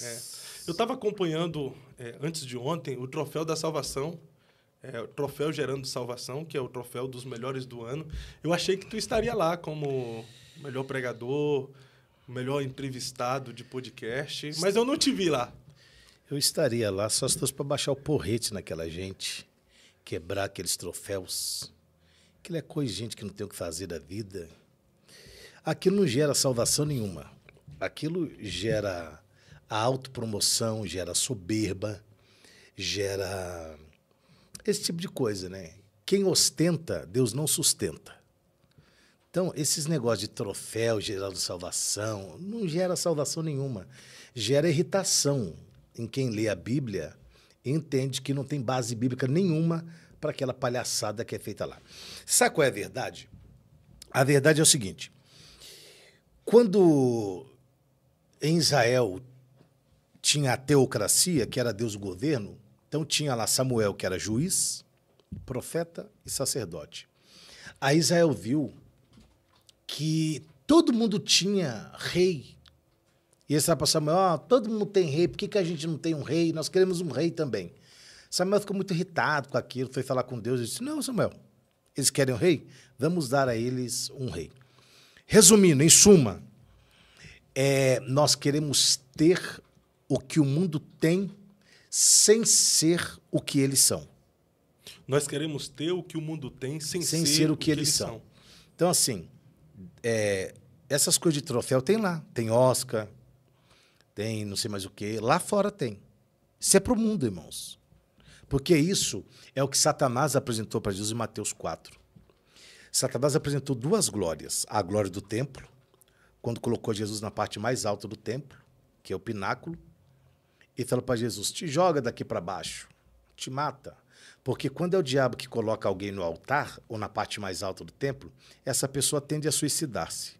É. Eu estava acompanhando, é, antes de ontem, o Troféu da Salvação, é, o Troféu Gerando Salvação, que é o troféu dos melhores do ano. Eu achei que tu estaria lá como melhor pregador, melhor entrevistado de podcast, mas eu não te vi lá. Eu estaria lá só se fosse para baixar o porrete naquela gente, quebrar aqueles troféus. Aquilo é coisa de gente que não tem o que fazer da vida. Aquilo não gera salvação nenhuma. Aquilo gera a autopromoção gera soberba, gera esse tipo de coisa, né? Quem ostenta, Deus não sustenta. Então, esses negócios de troféu gerando salvação, não gera salvação nenhuma. Gera irritação em quem lê a Bíblia e entende que não tem base bíblica nenhuma para aquela palhaçada que é feita lá. Sabe qual é a verdade? A verdade é o seguinte: quando em Israel tinha a teocracia, que era Deus o governo. Então tinha lá Samuel, que era juiz, profeta e sacerdote. Aí Israel viu que todo mundo tinha rei. E eles para Samuel, oh, todo mundo tem rei, por que, que a gente não tem um rei? Nós queremos um rei também. Samuel ficou muito irritado com aquilo, foi falar com Deus e disse, não, Samuel, eles querem um rei? Vamos dar a eles um rei. Resumindo, em suma, é, nós queremos ter o que o mundo tem sem ser o que eles são. Nós queremos ter o que o mundo tem sem, sem ser, ser, o que, que eles, eles são. são. Então, assim, é, essas coisas de troféu tem lá. Tem Oscar, tem não sei mais o quê. Lá fora tem. Isso é para o mundo, irmãos. Porque isso é o que Satanás apresentou para Jesus em Mateus 4. Satanás apresentou duas glórias. A glória do templo, quando colocou Jesus na parte mais alta do templo, que é o pináculo, e fala para Jesus: te joga daqui para baixo, te mata. Porque quando é o diabo que coloca alguém no altar ou na parte mais alta do templo, essa pessoa tende a suicidar-se.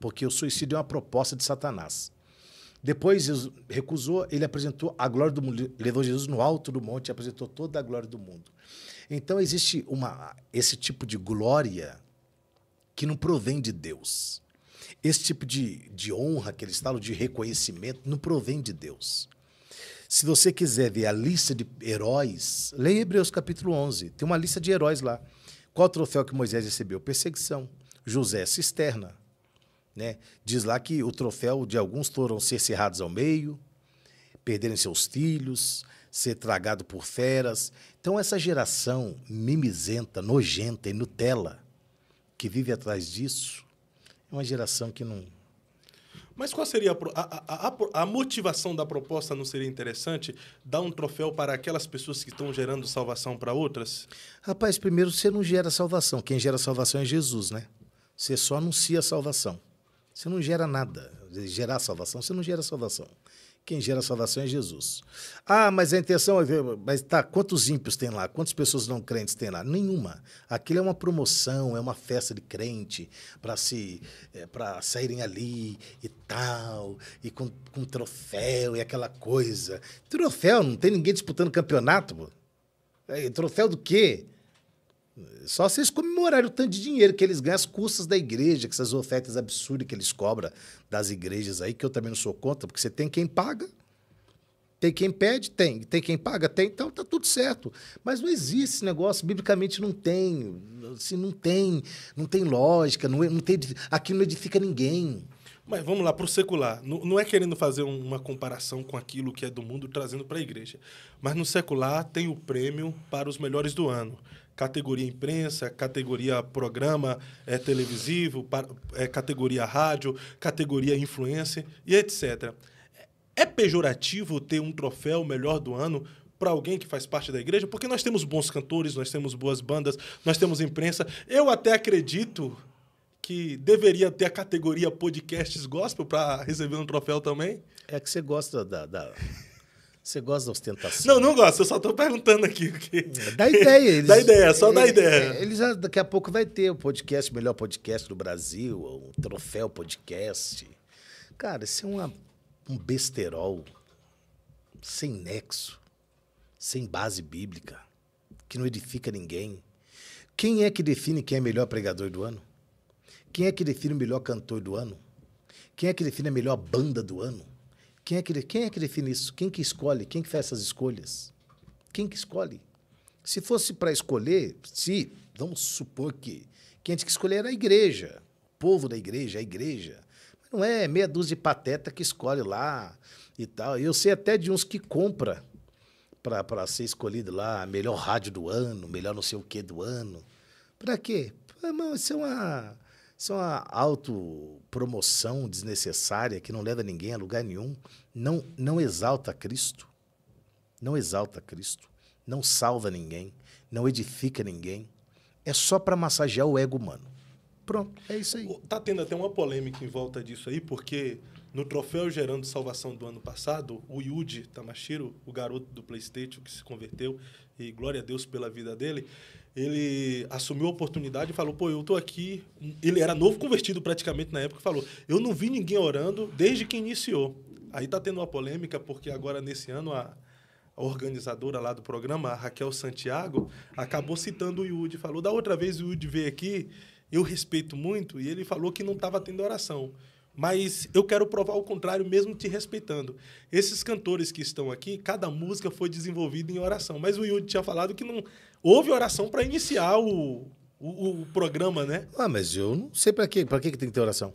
Porque o suicídio é uma proposta de Satanás. Depois Jesus recusou, ele apresentou a glória do mundo, levou Jesus no alto do monte e apresentou toda a glória do mundo. Então existe uma, esse tipo de glória que não provém de Deus. Esse tipo de, de honra que eles falam, de reconhecimento, não provém de Deus. Se você quiser ver a lista de heróis, leia Hebreus capítulo 11. Tem uma lista de heróis lá. Qual troféu que Moisés recebeu? Perseguição. José, cisterna. Né? Diz lá que o troféu de alguns foram ser cerrados ao meio, perderem seus filhos, ser tragado por feras. Então, essa geração mimizenta, nojenta e Nutella, que vive atrás disso, é uma geração que não, mas qual seria a, a, a, a, motivação da proposta? Não seria interessante dar um troféu para aquelas pessoas que estão gerando salvação para outras? Rapaz, primeiro você não gera salvação. Quem gera salvação é Jesus, né? Você só anuncia salvação. Você não gera nada. Gerar salvação, você não gera salvação. Quem gera salvação é Jesus. Ah, mas a intenção é. ver, Mas tá, quantos ímpios tem lá? Quantas pessoas não crentes tem lá? Nenhuma. Aquilo é uma promoção, é uma festa de crente para se é, para saírem ali e tal, e com, com troféu e aquela coisa. Troféu, não tem ninguém disputando campeonato, pô. É, troféu do quê? Só vocês comemorarem o tanto de dinheiro que eles ganham, as custas da igreja, que essas ofertas absurdas que eles cobram das igrejas aí, que eu também não sou contra, porque você tem quem paga, tem quem pede, tem, tem quem paga, tem, então tá tudo certo. Mas não existe esse negócio, biblicamente não tem, assim, não tem, não tem lógica, não, não tem, aquilo não edifica ninguém. Mas vamos lá, para o secular. Não, não, é querendo fazer uma comparação com aquilo que é do mundo trazendo para a igreja. Mas no secular tem o prêmio para os melhores do ano. Categoria imprensa, categoria programa é, televisivo, para, é, categoria rádio, categoria influencer e etc. É, é pejorativo ter um troféu melhor do ano para alguém que faz parte da igreja? Porque nós temos bons cantores, nós temos boas bandas, nós temos imprensa. Eu até acredito que deveria ter a categoria podcasts gospel para receber um troféu também? É que você gosta da... da... Você gosta da ostentação? Não, não gosto. Eu só estou perguntando aqui. Porque... É, dá ideia. Eles, dá ideia, só dá ideia. É, eles já, daqui a pouco vai ter o podcast, o melhor podcast do Brasil, o troféu podcast. Cara, isso é uma, um besterol sem nexo, sem base bíblica, que não edifica ninguém. Quem é que define quem é melhor pregador do ano? Quem é que define o melhor cantor do ano? Quem é que define a melhor banda do ano? Quem é que, quem é que define isso? Quem que escolhe? Quem que faz essas escolhas? Quem que escolhe? Se fosse para escolher, se, vamos supor que quem tinha que escolher era a igreja, o povo da igreja, a igreja. Não é meia dúzia de pateta que escolhe lá e tal. Eu sei até de uns que compra para ser escolhido lá, melhor rádio do ano, melhor não sei o que do ano. Para quê? Irmão, isso é uma isso é uma autopromoção desnecessária que não leva ninguém a lugar nenhum. Não, não exalta Cristo. Não exalta Cristo. Não salva ninguém. Não edifica ninguém. É só para massagear o ego humano. Pronto, é isso aí. Tá tendo até uma polêmica em volta disso aí, porque no troféu Gerando Salvação do ano passado, o Yuji Tamashiro, o garoto do PlayStation que se converteu, e glória a Deus pela vida dele, ele assumiu a oportunidade e falou: pô, eu tô aqui. Ele era novo convertido praticamente na época e falou: eu não vi ninguém orando desde que iniciou. Aí tá tendo uma polêmica, porque agora nesse ano a, a organizadora lá do programa, a Raquel Santiago, acabou citando o Yudi. Falou: da outra vez o Yudi veio aqui, eu respeito muito, e ele falou que não estava tendo oração mas eu quero provar o contrário mesmo te respeitando. Esses cantores que estão aqui, cada música foi desenvolvida em oração, mas o Yudi tinha falado que não houve oração para iniciar o, o, o, programa, né? Ah, mas eu não sei para quê, para que tem que ter oração?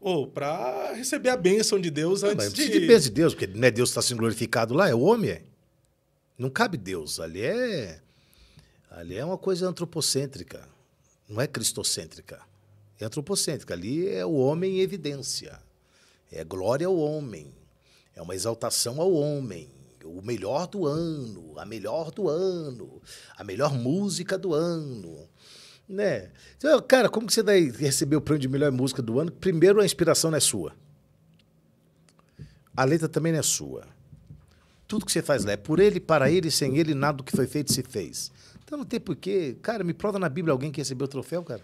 Ou oh, para receber a bênção de Deus ah, antes não, de... de bênção de Deus, porque não é Deus que está sendo glorificado lá, é o homem. É. Não cabe Deus, ali é ali é uma coisa antropocêntrica, não é cristocêntrica é antropocêntrica. Ali é o homem em evidência. É glória ao homem. É uma exaltação ao homem. O melhor do ano, a melhor do ano, a melhor música do ano. Né? Então, cara, como que você daí recebeu o prêmio de melhor música do ano? Primeiro, a inspiração não é sua. A letra também não é sua. Tudo que você faz lá é por ele, para ele, sem ele, nada do que foi feito se fez. Então não tem porquê. Cara, me prova na Bíblia alguém que recebeu o troféu, cara.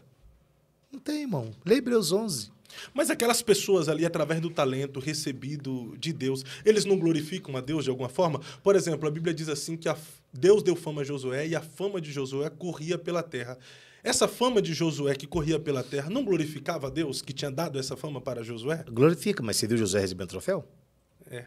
Não tem, irmão. lembre Hebreus 11. Mas aquelas pessoas ali, através do talento recebido de Deus, eles não glorificam a Deus de alguma forma? Por exemplo, a Bíblia diz assim que Deus deu fama a Josué e a fama de Josué corria pela terra. Essa fama de Josué que corria pela terra não glorificava a Deus que tinha dado essa fama para Josué? Glorifica, mas você viu Josué recebendo troféu? É.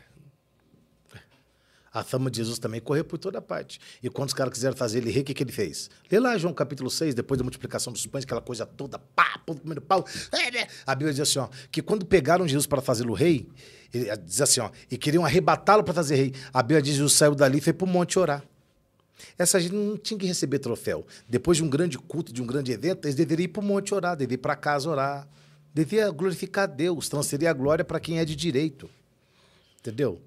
A fama de Jesus também correu por toda parte. E quando os caras quiseram fazer ele rir, o que, que ele fez? Lê lá João capítulo 6, depois da multiplicação dos pães, aquela coisa toda, pá, pão comendo pau. É, né? A Bíblia diz assim, ó, que quando pegaram Jesus para fazê-lo rei, ele eh, diz assim, ó, e queriam arrebatá-lo para fazer rei. A Bíblia diz que Jesus saiu dali e foi para o monte orar. Essa gente não tinha que receber troféu. Depois de um grande culto, de um grande evento, eles deveriam ir para o monte orar, deveriam ir para casa orar. Devia glorificar Deus, transferir a glória para quem é de direito. Entendeu?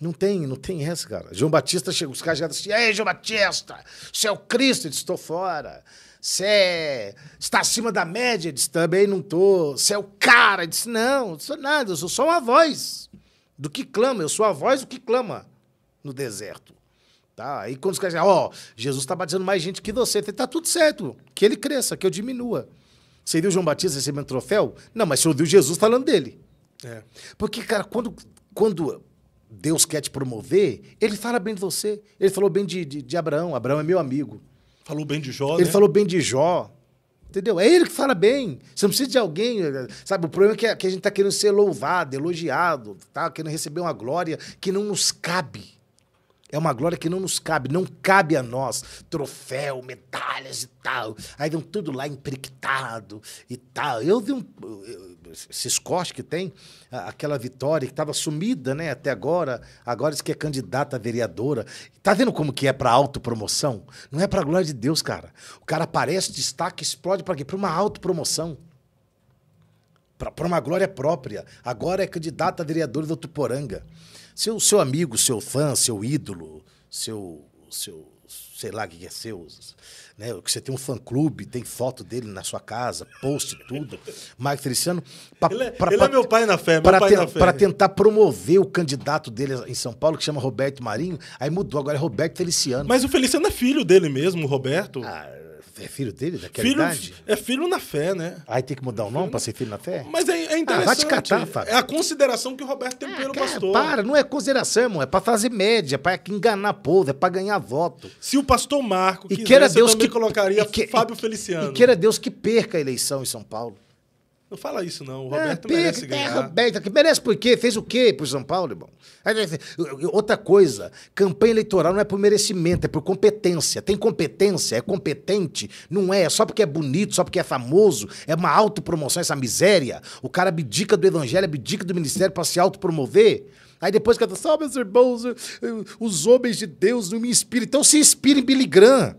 Não tem, não tem essa, cara. João Batista chega, os caras já dizem assim, Ei, João Batista, é o Cristo, eu disse, estou fora. Você é, está acima da média, eu disse, também não tô. Você é o cara, eu disse, não, não sou nada, eu sou só uma voz do que clama, eu sou a voz do que clama no deserto. Tá? Aí quando os caras dizem, ó, oh, Jesus está batizando mais gente que você, tá tudo certo, que ele cresça, que eu diminua. Seria o João Batista recebendo um troféu? Não, mas você ouviu Jesus falando dele. É. Porque, cara, quando, quando Deus quer te promover, ele fala bem de você. Ele falou bem de, de, de Abraão. Abraão é meu amigo. Falou bem de Jó. Ele né? falou bem de Jó. Entendeu? É ele que fala bem. Você não precisa de alguém. Sabe, o problema é que a, que a gente está querendo ser louvado, elogiado, tá? querendo receber uma glória que não nos cabe. É uma glória que não nos cabe, não cabe a nós. Troféu, medalhas e tal. Aí vem tudo lá empriquitado e tal. Eu vi um. Esse Scott que tem, aquela vitória que estava sumida, né, até agora, agora diz que é candidata a vereadora. Tá vendo como que é para autopromoção? Não é para glória de Deus, cara. O cara aparece, destaca, explode para quê? Para uma autopromoção para uma glória própria. Agora é candidata a vereadora do Tuporanga. Seu, seu amigo, seu fã, seu ídolo, seu, seu sei lá o que é seu, né? Que você tem um fã-clube, tem foto dele na sua casa, post tudo. Mike Feliciano. Pra, ele é, pra, ele é pra, é meu pai na fé, para te, tentar promover o candidato dele em São Paulo, que chama Roberto Marinho, aí mudou, agora é Roberto Feliciano. Mas o Feliciano é filho dele mesmo, o Roberto. Ah, é filho dele, daquela filho, idade? É filho na fé, né? Aí tem que mudar o nome para ser filho na fé? Mas é, é interessante. Ah, vai te catar, É a consideração que o Roberto tem ah, pelo cara, pastor. Para, não é consideração, irmão. É para fazer média, para enganar povo, é para ganhar voto. Se o pastor Marco quisesse, e queira Deus que colocaria e que, Fábio Feliciano. E queira Deus que perca a eleição em São Paulo. Não fala isso, não. O é, Roberto é, merece ganhar. É, Roberto, que merece por quê? Fez o quê pro São Paulo, irmão? Outra coisa, campanha eleitoral não é por merecimento, é por competência. Tem competência, é competente, não é, é só porque é bonito, só porque é famoso, é uma autopromoção, essa miséria. O cara abdica do evangelho, abdica do ministério para se autopromover. Aí depois canta, só meus irmãos, os homens de Deus não me inspiram. Então se inspira em Billy Graham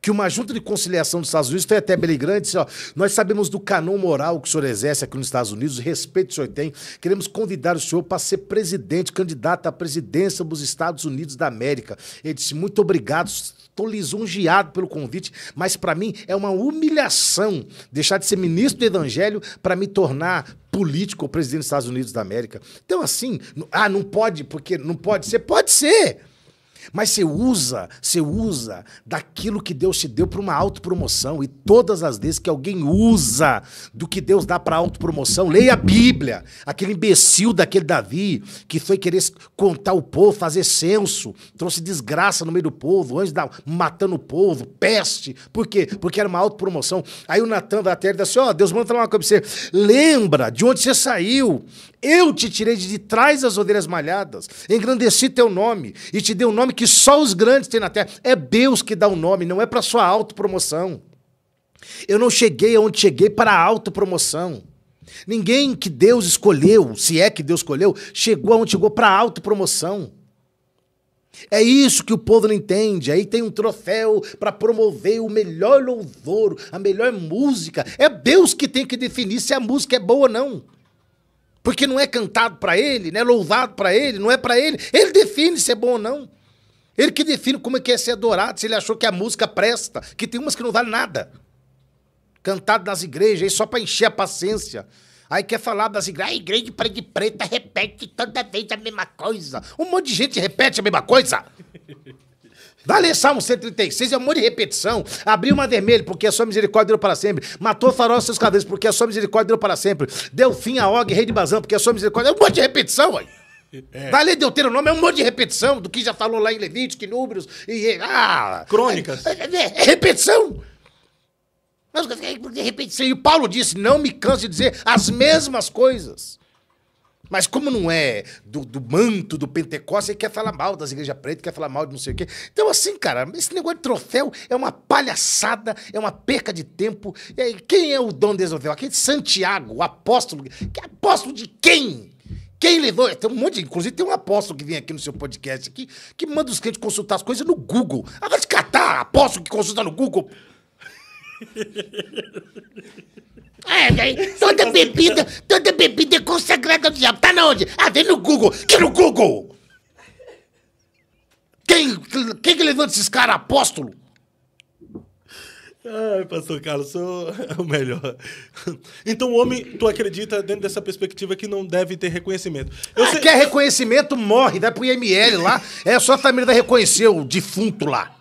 que uma junta de conciliação dos Estados Unidos foi até beligrante, disse, ó, nós sabemos do canon moral que o senhor exerce aqui nos Estados Unidos, o respeito que o senhor tem, queremos convidar o senhor para ser presidente, candidato à presidência dos Estados Unidos da América. Ele disse, muito obrigado, estou lisonjeado pelo convite, mas para mim é uma humilhação deixar de ser ministro do Evangelho para me tornar político ou presidente dos Estados Unidos da América. Então, assim, ah, não pode, porque não pode ser? Pode ser! Mas você usa, você usa daquilo que Deus te deu para uma autopromoção. E todas as vezes que alguém usa do que Deus dá para autopromoção, leia a Bíblia. Aquele imbecil daquele Davi que foi querer contar o povo, fazer censo, trouxe desgraça no meio do povo, antes da, matando o povo, peste. Por quê? Porque era uma autopromoção. Aí o Natan da terra disse: Ó, oh, Deus manda falar uma coisa pra você. Lembra de onde você saiu. Eu te tirei de trás das odeiras malhadas, engrandeci teu nome e te dei o um nome nome que só os grandes têm na terra. É Deus que dá o nome, não é para sua autopromoção. Eu não cheguei aonde cheguei para autopromoção. Ninguém que Deus escolheu, se é que Deus escolheu, chegou aonde chegou para autopromoção. É isso que o povo não entende. Aí tem um troféu para promover o melhor louvor, a melhor música. É Deus que tem que definir se a música é boa ou não. Porque não é cantado para ele, não é louvado para ele, não é para ele. Ele define se é bom ou não. Ele que define como é que é ser adorado, se ele achou que a música presta, que tem umas que não valem nada. Cantado nas igrejas, aí só para encher a paciência. Aí quer falar das igrejas, a igreja de parede preta repete toda vez a mesma coisa. Um monte de gente repete a mesma coisa. Dá ali Salmo 136, é um monte de repetição. Abriu uma vermelha, porque a sua misericórdia deu para sempre. Matou farol seus cabelos, porque a sua misericórdia deu para sempre. Deu fim a Og, rei de Bazão, porque a sua misericórdia. É um monte de repetição, olha. É. Vai ler Deuteronômio, é um monte de repetição do que já falou lá em Levítico, em Números, e. Ah, Crônicas. É, é, é repetição! Mas de é, é repente, e Paulo disse: não me canso de dizer as mesmas coisas. Mas como não é do, do manto do Pentecostes, ele quer falar mal das igrejas pretas, quer falar mal de não sei o quê. Então, assim, cara, esse negócio de troféu é uma palhaçada, é uma perca de tempo. E aí, quem é o Dom desse troféu? Aquele Santiago, o apóstolo. Que apóstolo de quem? Quem levou? É, tem um monte, de, inclusive tem um apóstolo que vem aqui no seu podcast aqui, que manda os clientes consultar as coisas no Google. Agora de catar apóstolo que consulta no Google. É, velho. Né? toda bebida, toda bebida é consagrada ao diabo. Tá na onde? Ah, vem no Google. Que no Google? Quem, quem que levanta esses caras apóstolo? Ai, pastor Carlos, sou é o melhor. Então, o homem, tu acredita, dentro dessa perspectiva, que não deve ter reconhecimento. Eu ah, sei... Quer reconhecimento, morre, vai pro IML lá. É só a família reconhecer o defunto lá.